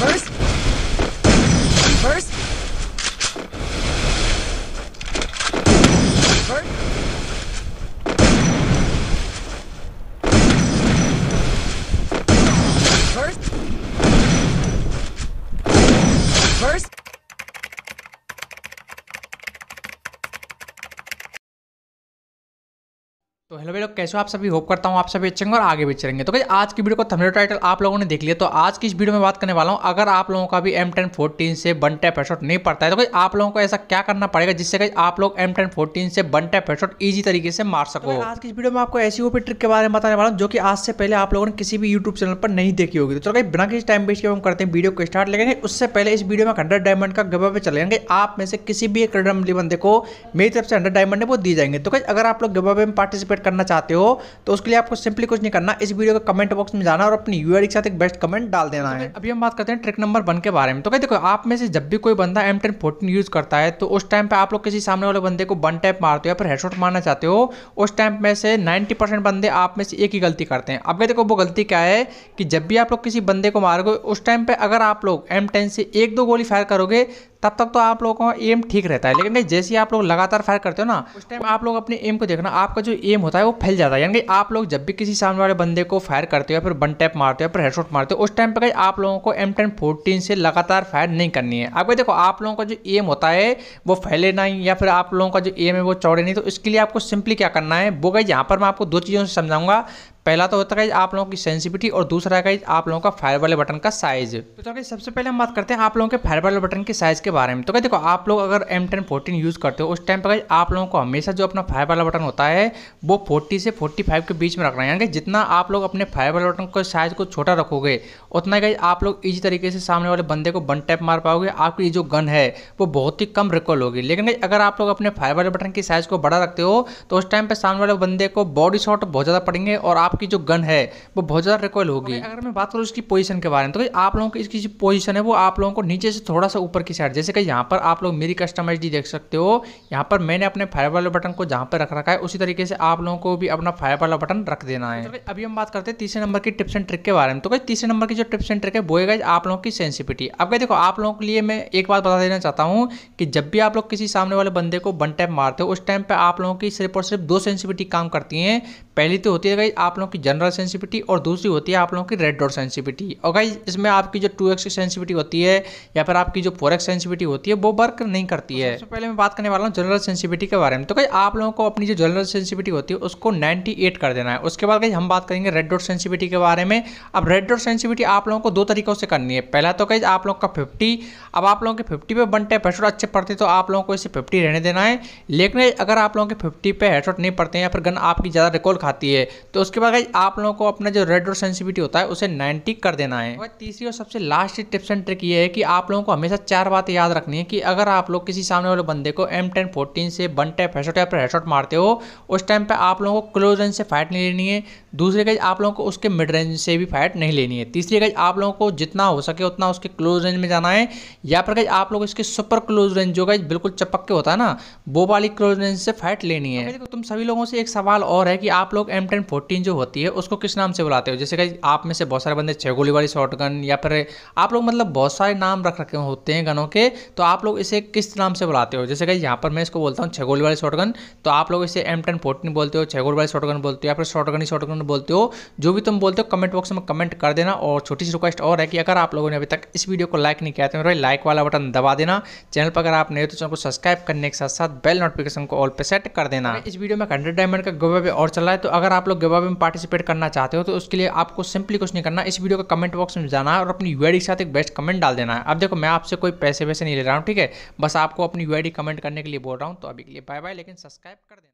First तो hello भाई लोग कैसे हो आप सभी होप करता हूँ आप सभी अच्छे और आगे भी चलेंगे तो भाई आज की वीडियो को थंबनेल टाइटल आप लोगों ने देख लिया तो आज की इस वीडियो में बात करने वाला हूँ अगर आप लोगों का भी एम टेन फोर्टीन से वन टैप हेडशॉट नहीं पड़ता है तो भाई आप लोगों को ऐसा क्या करना पड़ेगा जिससे कि आप लोग एम टेन फोर्टीन से वन टैप हेडशॉट ईजी तरीके से मार तो सको तो आज की इस वीडियो में आपको ऐसी ओपी ट्रिक के बारे में बताने वाला हूँ जो कि आज से पहले आप लोगों ने किसी भी यूट्यूब चैनल पर नहीं देखी होगी तो चलो भाई बिना किसी टाइम वेस्ट हम करते हैं वीडियो को स्टार्ट लगेंगे उससे पहले इस वीडियो में हंड्रेड डायमंड का गबा पे चलेंगे आप में से किसी भी एक बंदे को मेरी तरफ से हंड्रेड डायमंड है वो दी जाएंगे तो भाई अगर आप लोग गबा में पार्टिसिपेट कन्वर्ट करना चाहते हो तो उसके लिए आपको सिंपली कुछ नहीं करना इस वीडियो के कमेंट बॉक्स में जाना और अपनी यूआर के साथ एक बेस्ट कमेंट डाल देना तो है अभी हम बात करते हैं ट्रिक नंबर वन के बारे में तो कहीं देखो आप में से जब भी कोई बंदा एम टेन फोर्टीन यूज करता है तो उस टाइम पर आप लोग किसी सामने वाले बंदे को वन टैप मारते हो या फिर हेडशॉट मारना चाहते हो उस टाइम में से नाइन्टी बंदे आप में से एक ही गलती करते हैं अब देखो वो गलती क्या है कि जब भी आप लोग किसी बंदे को मारोगे उस टाइम पर अगर आप लोग एम से एक दो गोली फायर करोगे तब तक तो आप लोगों का एम ठीक रहता है लेकिन जैसे ही आप लोग लगातार फायर करते हो ना उस टाइम आप लोग अपने एम को देखना आपका जो एम होता है वो फैल जाता है यानी कि आप लोग जब भी किसी सामने वाले बंदे को फायर करते हो या फिर वन टैप मारते हो या फिर हेडशॉट मारते हो उस टाइम पर आप लोगों को एम टेन फोर्टीन से लगातार फायर नहीं करनी है भाई देखो आप लोगों का जो एम होता है वो फैले नहीं या फिर आप लोगों का जो एम है वो चौड़े नहीं तो इसके लिए आपको सिंपली क्या करना है वो गई यहाँ पर मैं आपको दो चीज़ों से समझाऊंगा पहला तो होता है आप लोगों की सेंसिटिविटी और दूसरा है आप लोगों का फायर वाले बटन का साइज तो चलिए सबसे पहले हम बात करते हैं आप लोगों के फायर वाले बटन के साइज के बारे में तो क्या देखो आप लोग अगर एम टेन फोर्टीन यूज़ करते हो उस टाइम पर आप लोगों को हमेशा जो अपना फायर वाला बटन होता है वो फोर्टी से फोर्टी फाइव के बीच में रखना है यानी कि जितना आप लोग अपने फायर वाले बटन को साइज को छोटा रखोगे उतना क्या आप लोग इजी तरीके से सामने वाले बंदे को वन टैप मार पाओगे आपकी जो गन है वो बहुत ही कम रिकॉल होगी लेकिन अगर आप लोग अपने फायर वाले बटन की साइज को बड़ा रखते हो तो उस टाइम पर सामने वाले बंदे को बॉडी शॉट बहुत ज़्यादा पड़ेंगे और आप आपकी जो गन है वो बहुत ज़्यादा रिकॉयल तो होगी अगर मैं बात करूँ इसकी पोजीशन के बारे में तो भाई आप लोगों की इसकी जो पोजीशन है वो आप लोगों को नीचे से थोड़ा सा ऊपर की साइड जैसे कि यहाँ पर आप लोग मेरी कस्टमाइज देख सकते हो यहाँ पर मैंने अपने फायर वाला बटन को जहाँ पर रख रखा है उसी तरीके से आप लोगों को भी अपना फायर वाला बटन रख देना तो है अभी हम बात करते हैं तीसरे नंबर की टिप्स एंड ट्रिक के बारे में तो भाई तीसरे नंबर की जो टिप्स एंड ट्रिक है वो है आप लोगों की सेंसिटिविटी अब भाई देखो आप लोगों के लिए मैं एक बात बता देना चाहता हूँ कि जब भी आप लोग किसी सामने वाले बंदे को वन टैप मारते हो उस टाइम पर आप लोगों की सिर्फ और सिर्फ दो सेंसिटिविटी काम करती हैं पहली तो होती है भाई आप लोगों की जनरल सेंसिविटी और दूसरी होती है आप लोगों की रेड डॉट सेंसिविटी और गाइज इसमें आपकी जो टू एक्स सेंसिविटी होती है या फिर आपकी जो फोर एक्स सेंसिटिविटी होती है वो वर्क नहीं करती है सबसे पहले मैं बात करने वाला हूँ जनरल सेंसिविटी के बारे में तो कहीं आप लोगों को अपनी जो जनरल सेंसिविटी होती है उसको नाइन्टी कर देना है उसके बाद कहीं हम बात करेंगे रेड डॉट सेंसिविटी के बारे में अब रेड डॉट सेंसिविटी आप लोगों को दो तरीकों से करनी है पहला तो कहीं आप लोगों का फिफ्टी अब आप लोगों के फिफ्टी पे बनते हैं हेडशॉट अच्छे पड़ते तो आप लोगों को इसे फिफ्टी रहने देना है लेकिन अगर आप लोगों के फिफ्टी पे हेडशॉट नहीं पड़ते हैं या फिर गन आपकी ज़्यादा रिकॉल खाती है तो उसके बाद होगा गाइज आप लोगों को अपना जो रेड और सेंसिटिविटी होता है उसे 90 कर देना है और तीसरी और सबसे लास्ट टिप्स एंड ट्रिक ये है कि आप लोगों को हमेशा चार बात याद रखनी है कि अगर आप लोग किसी सामने वाले बंदे को एम टेन फोर्टीन से वन टैप हेडशॉट या फिर हेडशॉट मारते हो उस टाइम पर आप लोगों को क्लोज रेंज से फाइट नहीं लेनी है दूसरी गज आप लोगों को उसके मिड रेंज से भी फाइट नहीं लेनी है तीसरी गज आप लोगों को जितना हो सके उतना उसके क्लोज रेंज में जाना है या फिर गज आप लोग इसके सुपर क्लोज रेंज जो गज बिल्कुल चपक के होता है ना वो वाली क्लोज रेंज से फाइट लेनी है तुम सभी लोगों से एक सवाल और है कि आप लोग एम टेन जो होती है उसको किस नाम से बुलाते हो जैसे कि आप में से बहुत सारे बंदे छः गोली वाली शॉर्ट गन या फिर आप लोग मतलब बहुत सारे नाम रख रखे होते हैं गनों के तो आप लोग इसे किस नाम से बुलाते हो जैसे कि यहाँ पर मैं इसको बोलता हूँ छः गोली वाली शॉर्ट गन तो आप लोग इसे एम टेन फोर्टीन बोलते हो छः गोली वाली शॉर्ट गन बोलते हो या फिर शॉर्ट गन ही शॉर्ट गन बोलते हो जो भी तुम बोलते हो कमेंट बॉक्स में कमेंट कर देना और छोटी सी रिक्वेस्ट और है कि अगर आप लोगों ने अभी तक इस वीडियो को लाइक नहीं किया तो मेरे लाइक वाला बटन दबा देना चैनल पर अगर आप नहीं हो तो चैनल को सब्सक्राइब करने के साथ साथ बेल नोटिफिकेशन को ऑल पर सेट कर देना इस वीडियो में हंड्रेड डायमंड का गोवा भी और चला है तो अगर आप लोग गोवा अवे में पार्टिसिपेट करना चाहते हो तो उसके लिए आपको सिंपली कुछ नहीं करना इस वीडियो का कमेंट बॉक्स में जाना है और अपनी यू के साथ एक बेस्ट कमेंट डाल देना है अब देखो मैं आपसे कोई पैसे वैसे नहीं ले रहा हूँ ठीक है बस आपको अपनी यू कमेंट करने के लिए बोल रहा हूँ तो अभी के लिए बाय बाय लेकिन सब्सक्राइब कर देना